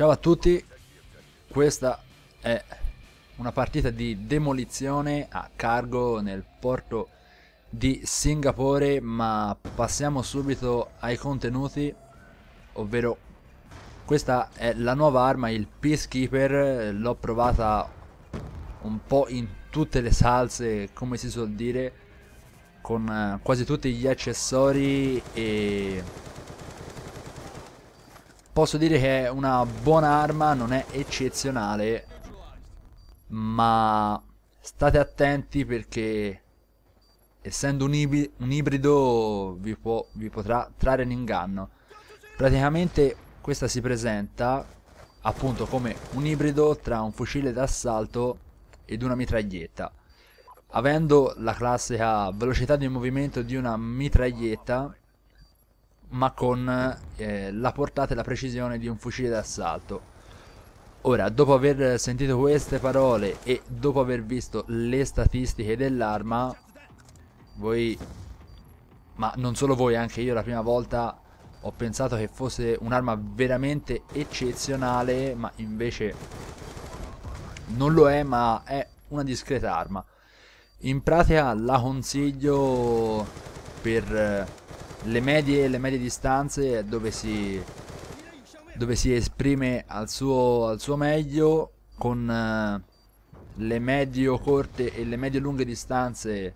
Ciao a tutti, questa è una partita di demolizione a cargo nel porto di Singapore, ma passiamo subito ai contenuti, ovvero questa è la nuova arma, il Peacekeeper, l'ho provata un po' in tutte le salse, come si suol dire, con eh, quasi tutti gli accessori e Posso dire che è una buona arma, non è eccezionale, ma state attenti perché essendo un, un ibrido vi, può, vi potrà trarre in inganno. Praticamente questa si presenta appunto come un ibrido tra un fucile d'assalto ed una mitraglietta. Avendo la classica velocità di movimento di una mitraglietta, ma con eh, la portata e la precisione di un fucile d'assalto. Ora, dopo aver sentito queste parole e dopo aver visto le statistiche dell'arma, voi, ma non solo voi, anche io la prima volta ho pensato che fosse un'arma veramente eccezionale, ma invece non lo è, ma è una discreta arma. In pratica la consiglio per le medie, le medie distanze dove si, dove si esprime al suo, al suo meglio con eh, le medio corte e le medio lunghe distanze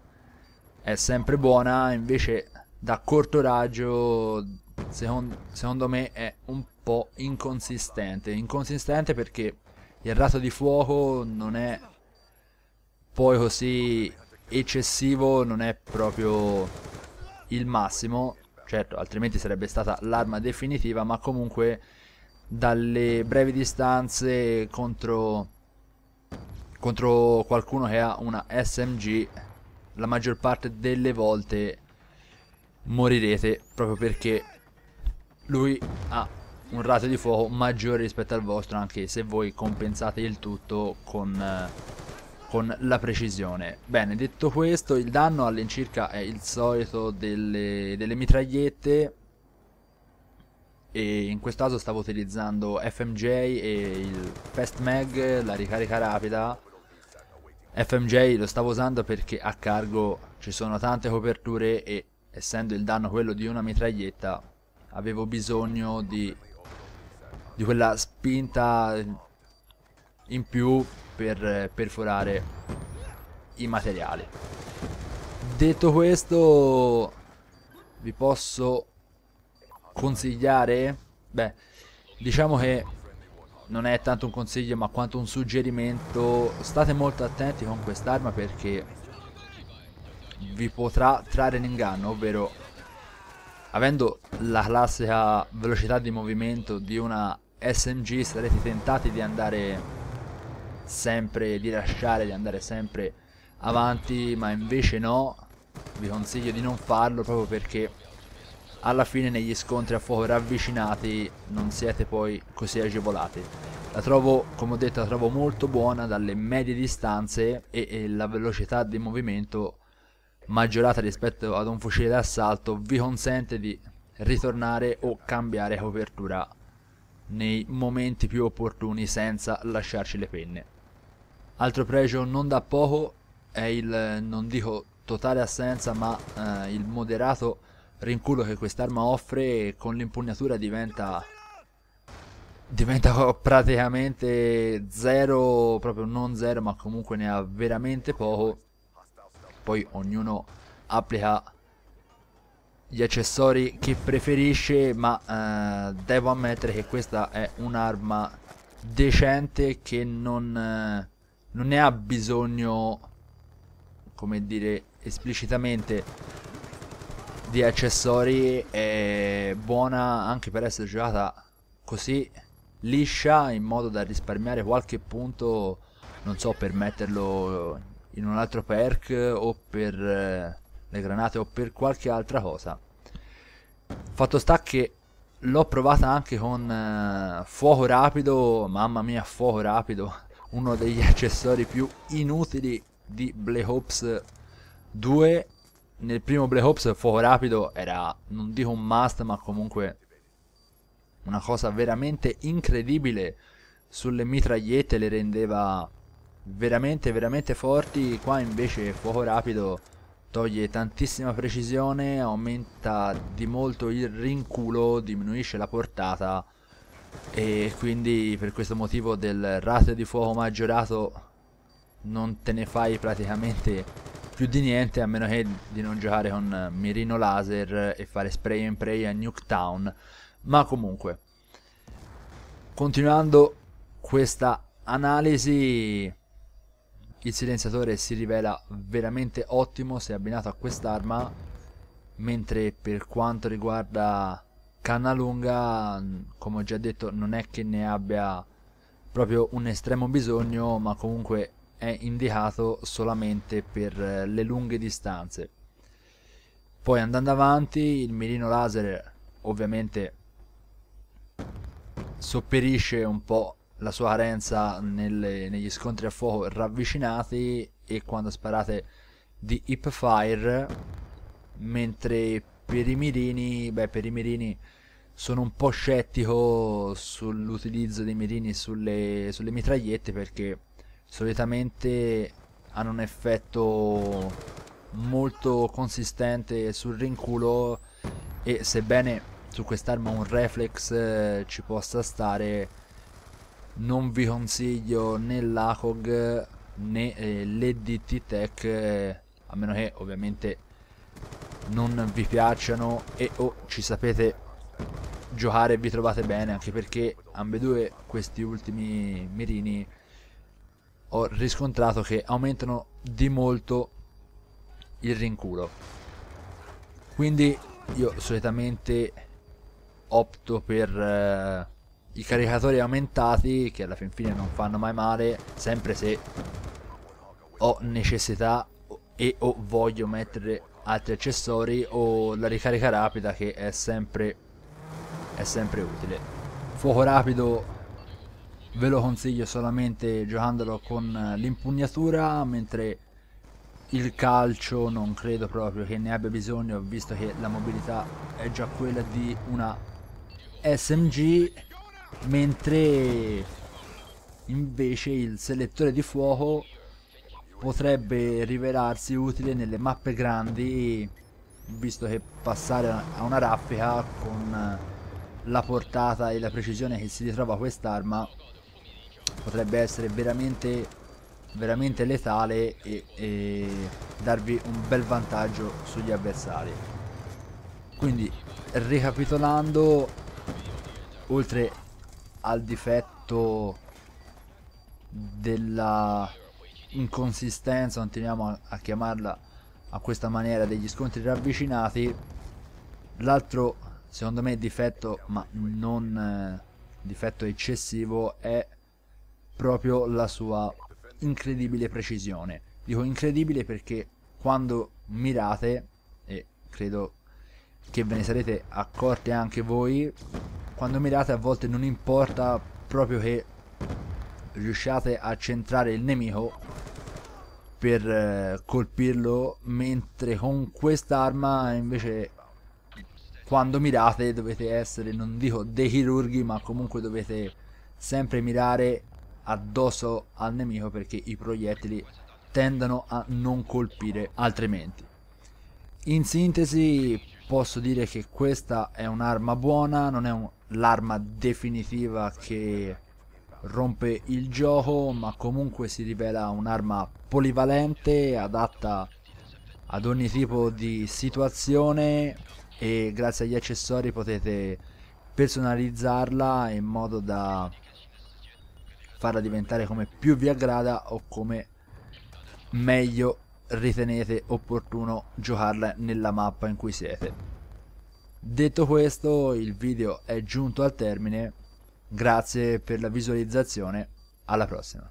è sempre buona invece da corto raggio secondo, secondo me è un po' inconsistente inconsistente perché il rato di fuoco non è poi così eccessivo non è proprio il massimo, certo altrimenti sarebbe stata l'arma definitiva, ma comunque dalle brevi distanze contro, contro qualcuno che ha una SMG la maggior parte delle volte morirete proprio perché lui ha un ratio di fuoco maggiore rispetto al vostro anche se voi compensate il tutto con... Eh, con la precisione. Bene, detto questo, il danno all'incirca è il solito delle, delle mitragliette e in questo caso stavo utilizzando FMJ e il Fast Mag, la ricarica rapida FMJ lo stavo usando perché a cargo ci sono tante coperture e essendo il danno quello di una mitraglietta avevo bisogno di, di quella spinta in più per perforare i materiali. Detto questo, vi posso consigliare? Beh, diciamo che non è tanto un consiglio ma quanto un suggerimento. State molto attenti con quest'arma perché vi potrà trarre in inganno, ovvero avendo la classica velocità di movimento di una SMG sarete tentati di andare sempre di lasciare, di andare sempre avanti, ma invece no, vi consiglio di non farlo proprio perché alla fine negli scontri a fuoco ravvicinati non siete poi così agevolati. La trovo, come ho detto, la trovo molto buona dalle medie distanze e, e la velocità di movimento maggiorata rispetto ad un fucile d'assalto vi consente di ritornare o cambiare copertura nei momenti più opportuni senza lasciarci le penne. Altro pregio non da poco è il, non dico totale assenza, ma eh, il moderato rinculo che quest'arma offre e con l'impugnatura diventa diventa praticamente zero, proprio non zero, ma comunque ne ha veramente poco. Poi ognuno applica gli accessori che preferisce, ma eh, devo ammettere che questa è un'arma decente che non... Eh, non ne ha bisogno, come dire, esplicitamente di accessori, è buona anche per essere giocata così liscia in modo da risparmiare qualche punto, non so, per metterlo in un altro perk o per eh, le granate o per qualche altra cosa. Fatto sta che l'ho provata anche con uh, fuoco rapido, mamma mia fuoco rapido uno degli accessori più inutili di Black Ops 2 nel primo Black Ops il fuoco rapido era non dico un must ma comunque una cosa veramente incredibile sulle mitragliette le rendeva veramente veramente forti qua invece il fuoco rapido toglie tantissima precisione aumenta di molto il rinculo diminuisce la portata e quindi per questo motivo del rate di fuoco maggiorato non te ne fai praticamente più di niente a meno che di non giocare con mirino laser e fare spray and pray a Nuketown ma comunque continuando questa analisi il silenziatore si rivela veramente ottimo se abbinato a quest'arma mentre per quanto riguarda Cannalunga, come ho già detto, non è che ne abbia proprio un estremo bisogno, ma comunque è indicato solamente per eh, le lunghe distanze. Poi andando avanti, il mirino laser ovviamente sopperisce un po' la sua carenza nelle, negli scontri a fuoco ravvicinati e quando sparate di hipfire, fire mentre per i mirini, beh, per i mirini sono un po' scettico sull'utilizzo dei mirini sulle, sulle mitragliette perché solitamente hanno un effetto molto consistente sul rinculo e sebbene su quest'arma un reflex eh, ci possa stare non vi consiglio né l'ACOG né eh, l'EDT Tech eh, a meno che ovviamente non vi piacciono e o oh, ci sapete giocare e vi trovate bene anche perché ambedue questi ultimi mirini ho riscontrato che aumentano di molto il rinculo quindi io solitamente opto per eh, i caricatori aumentati che alla fin fine non fanno mai male sempre se ho necessità e o voglio mettere altri accessori o la ricarica rapida che è sempre, è sempre utile. Fuoco rapido ve lo consiglio solamente giocandolo con l'impugnatura, mentre il calcio non credo proprio che ne abbia bisogno, visto che la mobilità è già quella di una SMG, mentre invece il selettore di fuoco potrebbe rivelarsi utile nelle mappe grandi visto che passare a una raffica con eh, la portata e la precisione che si ritrova quest'arma potrebbe essere veramente veramente letale e, e darvi un bel vantaggio sugli avversari quindi ricapitolando oltre al difetto della inconsistenza, continuiamo a, a chiamarla a questa maniera, degli scontri ravvicinati. L'altro, secondo me, difetto, ma non eh, difetto eccessivo, è proprio la sua incredibile precisione. Dico incredibile perché quando mirate, e credo che ve ne sarete accorti anche voi, quando mirate a volte non importa proprio che riusciate a centrare il nemico per eh, colpirlo mentre con quest'arma invece quando mirate dovete essere non dico dei chirurghi ma comunque dovete sempre mirare addosso al nemico perché i proiettili tendono a non colpire altrimenti in sintesi posso dire che questa è un'arma buona non è un, l'arma definitiva che rompe il gioco ma comunque si rivela un'arma polivalente adatta ad ogni tipo di situazione e grazie agli accessori potete personalizzarla in modo da farla diventare come più vi aggrada o come meglio ritenete opportuno giocarla nella mappa in cui siete detto questo il video è giunto al termine Grazie per la visualizzazione, alla prossima.